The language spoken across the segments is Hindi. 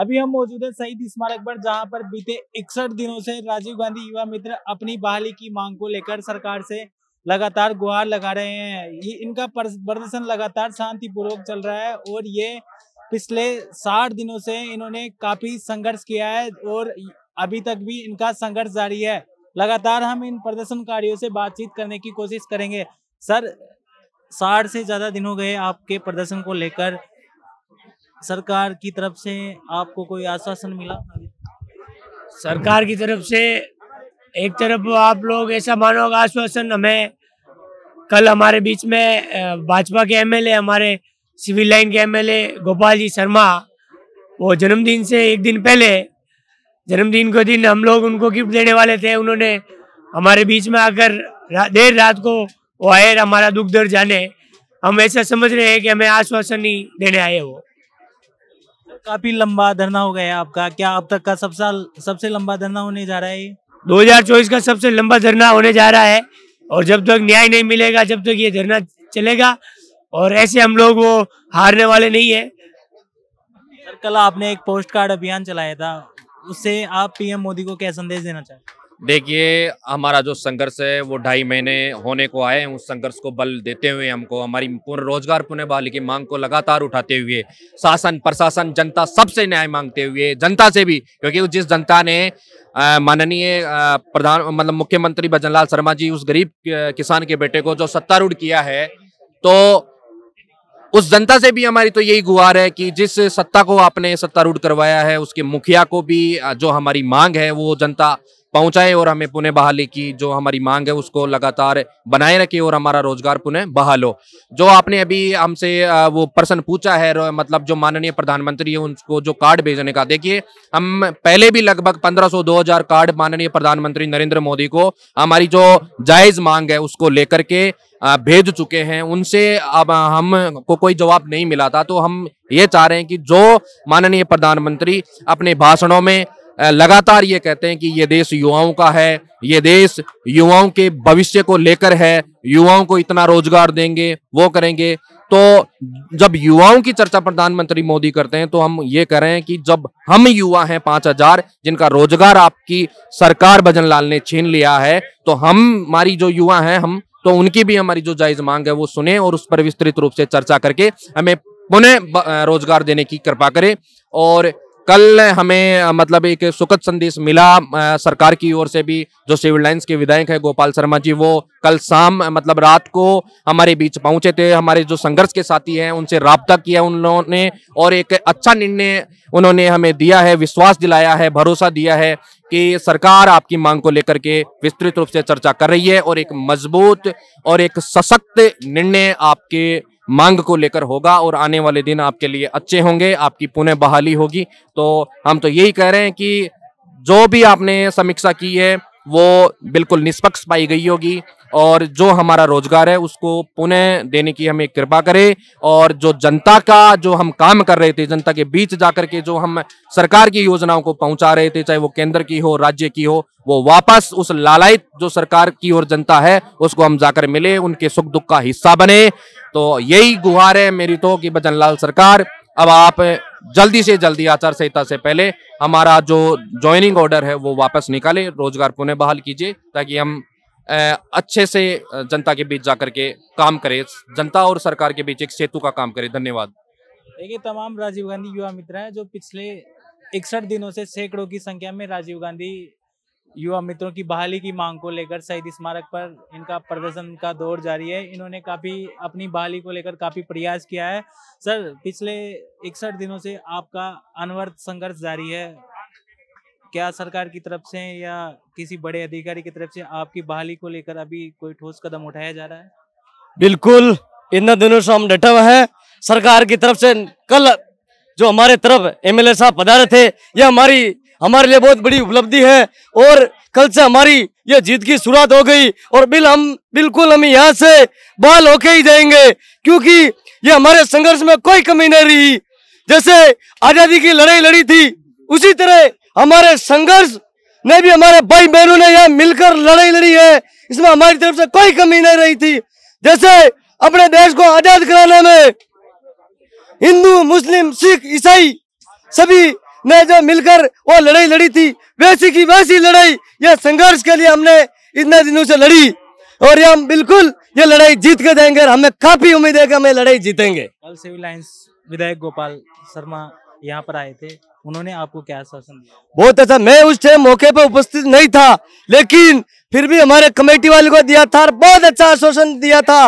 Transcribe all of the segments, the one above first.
अभी हम मौजूद हैं शहीद स्मारक पर जहां पर बीते इकसठ दिनों से राजीव गांधी युवा मित्र अपनी बहाली की मांग को लेकर सरकार से लगातार गुहार लगा रहे हैं ये इनका प्रदर्शन लगातार शांतिपूर्वक चल रहा है और ये पिछले साठ दिनों से इन्होंने काफी संघर्ष किया है और अभी तक भी इनका संघर्ष जारी है लगातार हम इन प्रदर्शनकारियों से बातचीत करने की कोशिश करेंगे सर साठ से ज्यादा दिन हो गए आपके प्रदर्शन को लेकर सरकार की तरफ से आपको कोई आश्वासन मिला सरकार की तरफ से एक तरफ आप लोग ऐसा मानोगे आश्वासन हमें कल हमारे बीच में भाजपा के एमएलए हमारे सिविल लाइन के एमएलए गोपाल जी शर्मा वो जन्मदिन से एक दिन पहले जन्मदिन के दिन हम लोग उनको गिफ्ट देने वाले थे उन्होंने हमारे बीच में आकर रा, देर रात को वो आए हमारा दुख दर्द जाने हम ऐसा समझ रहे हैं कि हमें आश्वासन ही देने आए वो काफी लंबा धरना हो गया आपका क्या अब तक का सबसे सबसे लंबा धरना होने जा रहा है चौबीस का सबसे लंबा धरना होने जा रहा है और जब तक न्याय नहीं मिलेगा जब तक ये धरना चलेगा और ऐसे हम लोग वो हारने वाले नहीं है सर कल आपने एक पोस्ट कार्ड अभियान चलाया था उससे आप पीएम मोदी को क्या संदेश देना चाहते देखिए हमारा जो संघर्ष है वो ढाई महीने होने को आए हैं उस संघर्ष को बल देते हुए हमको हमारी पूर्ण रोजगार पुनः बहाली की मांग को लगातार उठाते हुए शासन प्रशासन जनता सबसे न्याय मांगते हुए जनता से भी क्योंकि जिस जनता ने माननीय प्रधान मतलब मुख्यमंत्री भजनलाल शर्मा जी उस गरीब किसान के बेटे को जो सत्तारूढ़ किया है तो उस जनता से भी हमारी तो यही गुहार है कि जिस सत्ता को आपने सत्तारूढ़ करवाया है उसके मुखिया को भी जो हमारी मांग है वो जनता पहुंचाए और हमें पुनः बहाली की जो हमारी मांग है उसको लगातार बनाए रखे और हमारा रोजगार पुनः बहाल हो जो आपने अभी हमसे वो प्रश्न पूछा है मतलब जो माननीय प्रधानमंत्री है उनको जो कार्ड भेजने का देखिए हम पहले भी लगभग 1500-2000 कार्ड माननीय प्रधानमंत्री नरेंद्र मोदी को हमारी जो जायज मांग है उसको लेकर के भेज चुके हैं उनसे अब हम को कोई जवाब नहीं मिला था तो हम ये चाह रहे हैं कि जो माननीय प्रधानमंत्री अपने भाषणों में लगातार ये कहते हैं कि ये देश युवाओं का है ये देश युवाओं के भविष्य को लेकर है युवाओं को इतना रोजगार देंगे वो करेंगे तो जब युवाओं की चर्चा प्रधानमंत्री मोदी करते हैं तो हम ये कह रहे हैं कि जब हम युवा हैं पांच हजार जिनका रोजगार आपकी सरकार भजन लाल ने छीन लिया है तो हम हमारी जो युवा हैं हम तो उनकी भी हमारी जो जायज मांग है वो सुने और उस पर विस्तृत रूप से चर्चा करके हमें पुनः रोजगार देने की कृपा करें और कल हमें मतलब एक सुखद संदेश मिला सरकार की ओर से भी जो सिविल लाइन्स के विधायक है गोपाल शर्मा जी वो कल शाम मतलब रात को हमारे बीच पहुंचे थे हमारे जो संघर्ष के साथी हैं उनसे रबता किया उन्होंने और एक अच्छा निर्णय उन्होंने हमें दिया है विश्वास दिलाया है भरोसा दिया है कि सरकार आपकी मांग को लेकर के विस्तृत रूप से चर्चा कर रही है और एक मजबूत और एक सशक्त निर्णय आपके मांग को लेकर होगा और आने वाले दिन आपके लिए अच्छे होंगे आपकी पुनः बहाली होगी तो हम तो यही कह रहे हैं कि जो भी आपने समीक्षा की है वो बिल्कुल निष्पक्ष पाई गई होगी और जो हमारा रोजगार है उसको पुनः देने की हमें कृपा करे और जो जनता का जो हम काम कर रहे थे जनता के बीच जाकर के जो हम सरकार की योजनाओं को पहुंचा रहे थे चाहे वो केंद्र की हो राज्य की हो वो वापस उस लालायित जो सरकार की और जनता है उसको हम जाकर मिले उनके सुख दुख का हिस्सा बने तो यही गुहार है मेरी तो कि भजनलाल सरकार अब आप जल्दी से जल्दी आचार संहिता से पहले हमारा जो ज्वाइनिंग ऑर्डर है वो वापस निकाले रोजगार पुनः बहाल कीजिए ताकि हम अच्छे से जनता के बीच जाकर के काम करें जनता और सरकार के बीच एक सेतु का काम करें धन्यवाद देखिए तमाम राजीव गांधी युवा मित्र हैं जो पिछले इकसठ दिनों से सैकड़ों की संख्या में राजीव गांधी युवा मित्रों की बहाली की मांग को लेकर शहीद स्मारक पर इनका प्रदर्शन का दौर जारी है इन्होंने काफ़ी अपनी बहाली को लेकर काफ़ी प्रयास किया है सर पिछले इकसठ दिनों से आपका अनवर संघर्ष जारी है क्या सरकार की तरफ से या किसी बड़े अधिकारी की तरफ से आपकी बहाली को लेकर अभी कोई ठोस कदम उठाया जा रहा है बिल्कुल इन दिनों से हम डटे हुए हैं सरकार की तरफ से कल जो हमारे तरफ एमएलए साहब पधारे थे या हमारी हमारे लिए बहुत बड़ी उपलब्धि है और कल से हमारी ये जीत की शुरुआत हो गई और बिल हम बिल्कुल हम यहाँ से बाल होके ही जाएंगे क्योंकि ये हमारे संघर्ष में कोई कमी नहीं रही जैसे आजादी की लड़ाई लड़ी थी उसी तरह हमारे संघर्ष ने भी हमारे भाई बहनों ने यहाँ मिलकर लड़ाई लड़ी है इसमें हमारी तरफ से कोई कमी नहीं रही थी जैसे अपने देश को आजाद कराने में हिंदू मुस्लिम सिख ईसाई सभी ने जो मिलकर वो लड़ाई लड़ी थी वैसी की वैसी लड़ाई यह संघर्ष के लिए हमने इतने दिनों से लड़ी और हम बिल्कुल ये लड़ाई जीत के देंगे हमें काफी उम्मीद है कि हम लड़ाई जीतेंगे कल सिविल लाइन्स विधायक गोपाल शर्मा यहाँ पर आए थे उन्होंने आपको क्या आश्वासन दिया बहुत अच्छा मैं उस टाइम मौके पर उपस्थित नहीं था लेकिन फिर भी हमारे कमेटी वाले को दिया था और बहुत अच्छा आश्वासन दिया था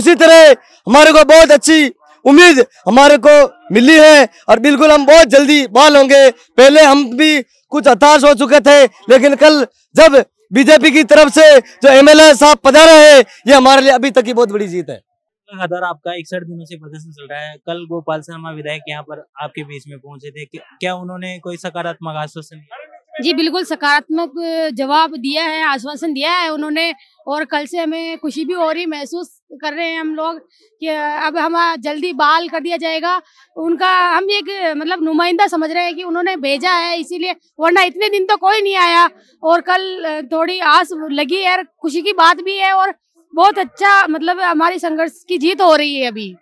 उसी तरह हमारे को बहुत अच्छी उम्मीद हमारे को मिली है और बिल्कुल हम बहुत जल्दी बाल होंगे पहले हम भी कुछ हताश हो चुके थे लेकिन कल जब बीजेपी की तरफ से जो एमएलए साहब पधारे हैं ये हमारे लिए अभी तक की बहुत बड़ी जीत है हजार आपका इकसठ दिनों से प्रदर्शन चल रहा है कल गोपाल शर्मा विधायक यहाँ पर आपके बीच में पहुंचे थे क्या उन्होंने कोई सकारात्मक आश्वासन जी बिल्कुल सकारात्मक जवाब दिया है आश्वासन दिया है उन्होंने और कल से हमें खुशी भी हो रही महसूस कर रहे हैं हम लोग कि अब हम जल्दी बाल कर दिया जाएगा उनका हम एक मतलब नुमाइंदा समझ रहे हैं कि उन्होंने भेजा है इसीलिए वरना इतने दिन तो कोई नहीं आया और कल थोड़ी आस लगी है खुशी की बात भी है और बहुत अच्छा मतलब हमारी संघर्ष की जीत हो रही है अभी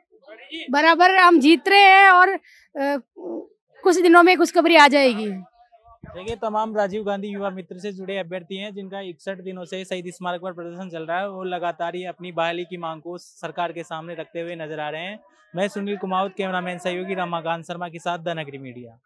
बराबर हम जीत रहे हैं और कुछ दिनों में खुशखबरी आ जाएगी देखिए तमाम राजीव गांधी युवा मित्र से जुड़े अभ्यर्थी हैं जिनका इकसठ दिनों से शहीद स्मारक पर प्रदर्शन चल रहा है वो लगातार ही अपनी बहाली की मांग को सरकार के सामने रखते हुए नजर आ रहे हैं मैं सुनील कुमावत कैमरामैन सहयोगी रामाकांत शर्मा के साथ द नगरी मीडिया